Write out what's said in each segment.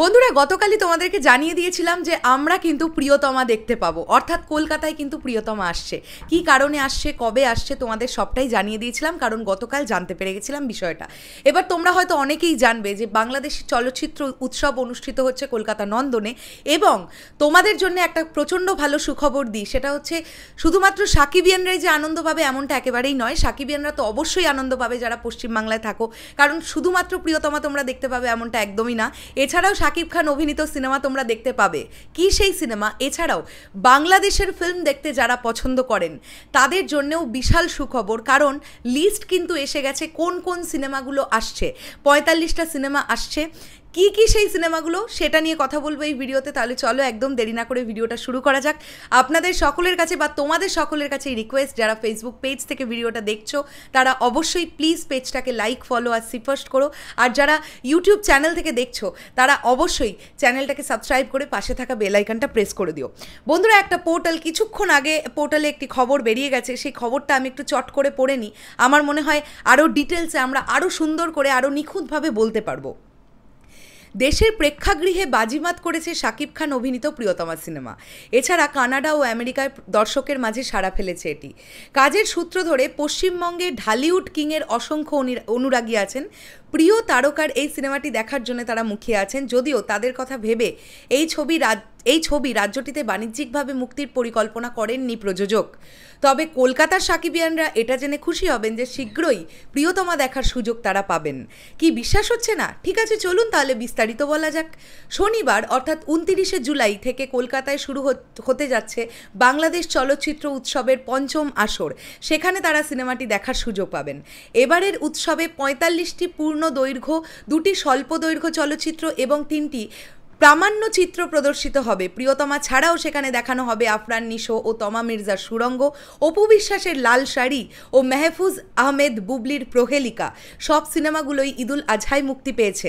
বন্ধুরা গতকালই তোমাদেরকে জানিয়ে দিয়েছিলাম যে আমরা কিন্তু প্রিয়তমা দেখতে পাবো অর্থাৎ কলকাতায় কিন্তু প্রিয়তমা আসছে কি কারণে আসছে কবে আসছে তোমাদের সবটাই জানিয়ে দিয়েছিলাম কারণ গতকাল জানতে পেরে গেছিলাম বিষয়টা এবার তোমরা হয়তো অনেকেই জানবে যে বাংলাদেশি চলচ্চিত্র উৎসব অনুষ্ঠিত হচ্ছে কলকাতা নন্দনে এবং তোমাদের জন্য একটা প্রচণ্ড ভালো সুখবর দিই সেটা হচ্ছে শুধুমাত্র সাকিবিয়ানরাই যে আনন্দ পাবে এমনটা একেবারেই নয় সাকিবিয়ানরা তো অবশ্যই আনন্দ পাবে যারা পশ্চিমবাংলায় থাকো কারণ শুধুমাত্র প্রিয়তমা তোমরা দেখতে পাবে এমনটা একদমই না এছাড়াও এছাড়াও শাকিব খান অভিনীত সিনেমা তোমরা দেখতে পাবে কি সেই সিনেমা এছাড়াও বাংলাদেশের ফিল্ম দেখতে যারা পছন্দ করেন তাদের জন্যেও বিশাল সুখবর কারণ লিস্ট কিন্তু এসে গেছে কোন কোন সিনেমাগুলো আসছে পঁয়তাল্লিশটা সিনেমা আসছে কি কি সেই সিনেমাগুলো সেটা নিয়ে কথা বলবো এই ভিডিওতে তাহলে চলো একদম দেরি না করে ভিডিওটা শুরু করা যাক আপনাদের সকলের কাছে বা তোমাদের সকলের কাছে রিকোয়েস্ট যারা ফেসবুক পেজ থেকে ভিডিওটা দেখছো তারা অবশ্যই প্লিজ পেজটাকে লাইক ফলো আর সিফার্স্ট করো আর যারা ইউটিউব চ্যানেল থেকে দেখছো তারা অবশ্যই চ্যানেলটাকে সাবস্ক্রাইব করে পাশে থাকা বেলাইকানটা প্রেস করে দিও বন্ধুরা একটা পোর্টাল কিছুক্ষণ আগে পোর্টালে একটি খবর বেরিয়ে গেছে সেই খবরটা আমি একটু চট করে পড়ে নিই আমার মনে হয় আরও ডিটেলসে আমরা আরও সুন্দর করে আরও নিখুঁতভাবে বলতে পারবো দেশের প্রেক্ষাগৃহে বাজিমাত করেছে শাকিব খান অভিনীত প্রিয়তমা সিনেমা এছাড়া কানাডা ও আমেরিকায় দর্শকের মাঝে সাড়া ফেলেছে এটি কাজের সূত্র ধরে পশ্চিমবঙ্গে ঢালিউড কিংয়ের অসংখ্য অনুরাগী আছেন প্রিয় তারকার এই সিনেমাটি দেখার জন্য তারা মুখিয়ে আছেন যদিও তাদের কথা ভেবে এই ছবি রাজ এই ছবি রাজ্যটিতে বাণিজ্যিকভাবে মুক্তির পরিকল্পনা করেননি প্রযোজক তবে কলকাতার সাকিবিয়ানরা এটা জেনে খুশি হবেন যে শীঘ্রই প্রিয়তমা দেখার সুযোগ তারা পাবেন কি বিশ্বাস হচ্ছে না ঠিক আছে চলুন তাহলে বিস্তারিত বলা যাক শনিবার অর্থাৎ উনতিরিশে জুলাই থেকে কলকাতায় শুরু হতে যাচ্ছে বাংলাদেশ চলচ্চিত্র উৎসবের পঞ্চম আসর সেখানে তারা সিনেমাটি দেখার সুযোগ পাবেন এবারের উৎসবে পঁয়তাল্লিশটি পূর্ণ দৈর্ঘ্য দুটি স্বল্প দৈর্ঘ্য চলচ্চিত্র এবং তিনটি প্রামাণ্য চিত্র প্রদর্শিত হবে প্রিয়তমা ছাড়াও সেখানে দেখানো হবে আফরান নিশো ও তমা মির্জার সুরঙ্গ অপু বিশ্বাসের লাল শাড়ি ও মেহফুজ আহমেদ বুবলির প্রহেলিকা সব সিনেমাগুলোই ঈদুল আজহাই মুক্তি পেয়েছে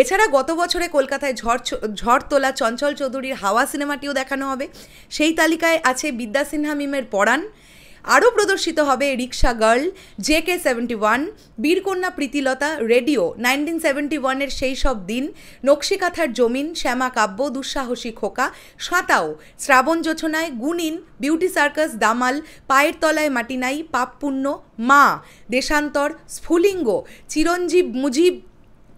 এছাড়া গত বছরে কলকাতায় ঝড় ঝড় তোলা চঞ্চল চৌধুরীর হাওয়া সিনেমাটিও দেখানো হবে সেই তালিকায় আছে বিদ্যা সিনহা মিমের পড়ান আরও প্রদর্শিত হবে rickshaw girl J K seventy one Birkanya Pritilata radio nineteen seventy ওয়ানের সেই সব দিন নকশিকাথার জমিন শ্যামা কাব্য দুঃসাহসী খোকা সাঁতাও শ্রাবণ যোছনায় গুণিন বিউটি সার্কাস দামাল পায়ের তলায় মাটি নাই পুণ্য মা দেশান্তর স্ফুলিঙ্গ চিরঞ্জীব মুজিব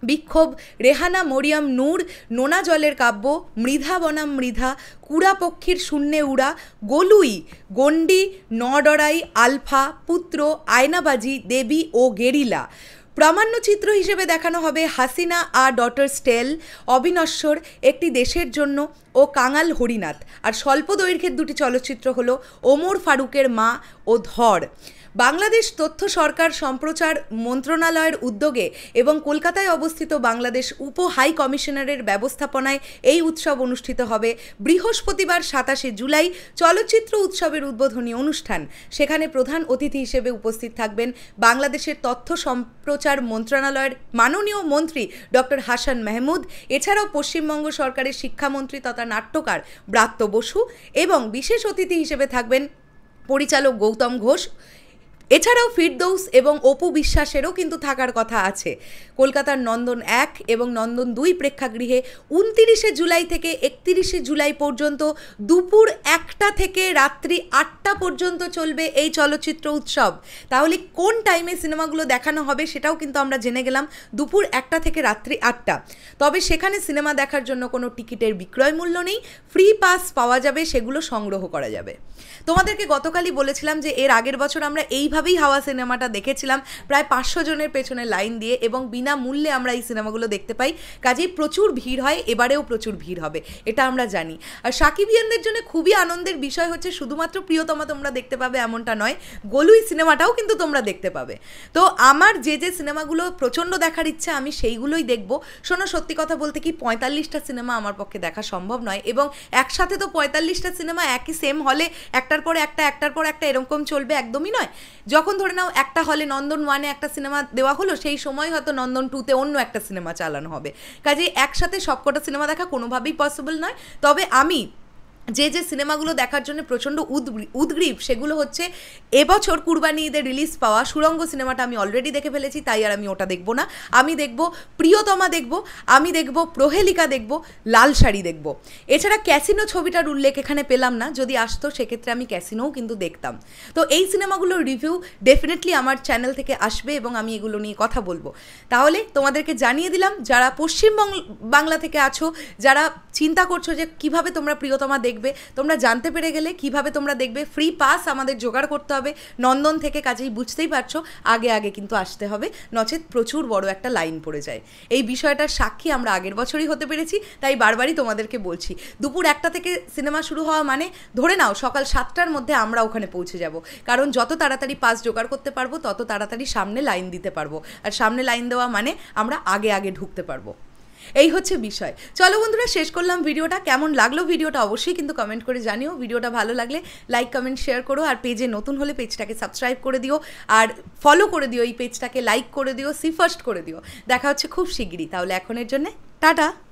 বিক্ষোভ রেহানা মরিয়াম নূর নোনা জলের কাব্য মৃধা বনাম মৃধা কুড়াপক্ষীর শূন্যে উড়া গোলুই গণ্ডি নডরাই আলফা পুত্র আয়নাবাজি দেবী ও গেরিলা প্রামাণ্য চিত্র হিসেবে দেখানো হবে হাসিনা আ ডটার স্টেল অবিনশ্বর একটি দেশের জন্য ও কাঙাল হরিনাথ আর স্বল্প দৈর্ঘ্যের দুটি চলচ্চিত্র হলো ওমর ফারুকের মা ও ধর বাংলাদেশ তথ্য সরকার সম্প্রচার মন্ত্রণালয়ের উদ্যোগে এবং কলকাতায় অবস্থিত বাংলাদেশ উপ হাই কমিশনারের ব্যবস্থাপনায় এই উৎসব অনুষ্ঠিত হবে বৃহস্পতিবার সাতাশে জুলাই চলচ্চিত্র উৎসবের উদ্বোধনী অনুষ্ঠান সেখানে প্রধান অতিথি হিসেবে উপস্থিত থাকবেন বাংলাদেশের তথ্য সম্প্রচার মন্ত্রণালয়ের মাননীয় মন্ত্রী ডক্টর হাসান মেহমুদ এছাড়াও পশ্চিমবঙ্গ সরকারের শিক্ষামন্ত্রী তথা নাট্যকার ব্রাত্য বসু এবং বিশেষ অতিথি হিসেবে থাকবেন পরিচালক গৌতম ঘোষ এছাড়াও ফিরদৌস এবং অপু বিশ্বাসেরও কিন্তু থাকার কথা আছে কলকাতার নন্দন এক এবং নন্দন দুই প্রেক্ষাগৃহে উনতিরিশে জুলাই থেকে একত্রিশে জুলাই পর্যন্ত দুপুর একটা থেকে রাত্রি আটটা পর্যন্ত চলবে এই চলচ্চিত্র উৎসব তাহলে কোন টাইমে সিনেমাগুলো দেখানো হবে সেটাও কিন্তু আমরা জেনে গেলাম দুপুর একটা থেকে রাত্রি আটটা তবে সেখানে সিনেমা দেখার জন্য কোনো টিকিটের বিক্রয় মূল্য নেই ফ্রি পাস পাওয়া যাবে সেগুলো সংগ্রহ করা যাবে তোমাদেরকে গতকালই বলেছিলাম যে এর আগের বছর আমরা এইভাবে এইভাবেই হাওয়া সিনেমাটা দেখেছিলাম প্রায় পাঁচশো জনের পেছনে লাইন দিয়ে এবং বিনামূল্যে আমরা এই সিনেমাগুলো দেখতে পাই কাজেই প্রচুর ভিড় হয় এবারেও প্রচুর ভিড় হবে এটা আমরা জানি আর সাকিবিয়ানদের জন্য খুবই আনন্দের বিষয় হচ্ছে শুধুমাত্র প্রিয়তমা তোমরা দেখতে পাবে এমনটা নয় গোলুই সিনেমাটাও কিন্তু তোমরা দেখতে পাবে তো আমার যে যে সিনেমাগুলো প্রচণ্ড দেখার ইচ্ছা আমি সেইগুলোই দেখব শোনো সত্যি কথা বলতে কি পঁয়তাল্লিশটা সিনেমা আমার পক্ষে দেখা সম্ভব নয় এবং একসাথে তো পঁয়তাল্লিশটা সিনেমা একই সেম হলে একটার পর একটা একটার পর একটা এরকম চলবে একদমই নয় যখন ধরে নাও একটা হলে নন্দন ওয়ানে একটা সিনেমা দেওয়া হলো সেই সময় হয়তো নন্দন টুতে অন্য একটা সিনেমা চালানো হবে কাজে একসাথে সবকটা সিনেমা দেখা কোনোভাবেই পসিবল নয় তবে আমি যে যে সিনেমাগুলো দেখার জন্য প্রচণ্ড উদ্গ্রীব সেগুলো হচ্ছে এবছর কুরবানি ঈদের রিলিজ পাওয়া সুরঙ্গ সিনেমাটা আমি অলরেডি দেখে ফেলেছি তাই আর আমি ওটা দেখব না আমি দেখব প্রিয়তমা দেখব আমি দেখব প্রহেলিকা দেখব লাল শাড়ি দেখব এছাড়া ক্যাসিনো ছবিটার উল্লেখ এখানে পেলাম না যদি আসতো সেক্ষেত্রে আমি ক্যাসিনোও কিন্তু দেখতাম তো এই সিনেমাগুলোর রিভিউ ডেফিনেটলি আমার চ্যানেল থেকে আসবে এবং আমি এগুলো নিয়ে কথা বলবো তাহলে তোমাদেরকে জানিয়ে দিলাম যারা পশ্চিমবঙ্গ বাংলা থেকে আছো যারা চিন্তা করছো যে কিভাবে তোমরা প্রিয়তমা দেখ দেখবে তোমরা জানতে পেরে গেলে কিভাবে তোমরা দেখবে ফ্রি পাস আমাদের জোগাড় করতে হবে নন্দন থেকে কাজেই বুঝতেই পারছো আগে আগে কিন্তু আসতে হবে নচেত প্রচুর বড় একটা লাইন পড়ে যায় এই বিষয়টার সাক্ষী আমরা আগের বছরই হতে পেরেছি তাই বারবারই তোমাদেরকে বলছি দুপুর একটা থেকে সিনেমা শুরু হওয়া মানে ধরে নাও সকাল সাতটার মধ্যে আমরা ওখানে পৌঁছে যাব কারণ যত তাড়াতাড়ি পাস জোগাড় করতে পারবো তত তাড়াতাড়ি সামনে লাইন দিতে পারবো আর সামনে লাইন দেওয়া মানে আমরা আগে আগে ঢুকতে পারবো এই হচ্ছে বিষয় চলো বন্ধুরা শেষ করলাম ভিডিওটা কেমন লাগলো ভিডিওটা অবশ্যই কিন্তু কমেন্ট করে জানিও ভিডিওটা ভালো লাগলে লাইক কমেন্ট শেয়ার করো আর পেজে নতুন হলে পেজটাকে সাবস্ক্রাইব করে দিও আর ফলো করে দিও এই পেজটাকে লাইক করে দিও সি ফার্স্ট করে দিও দেখা হচ্ছে খুব শিগগিরই তাহলে এখনের জন্যে টাটা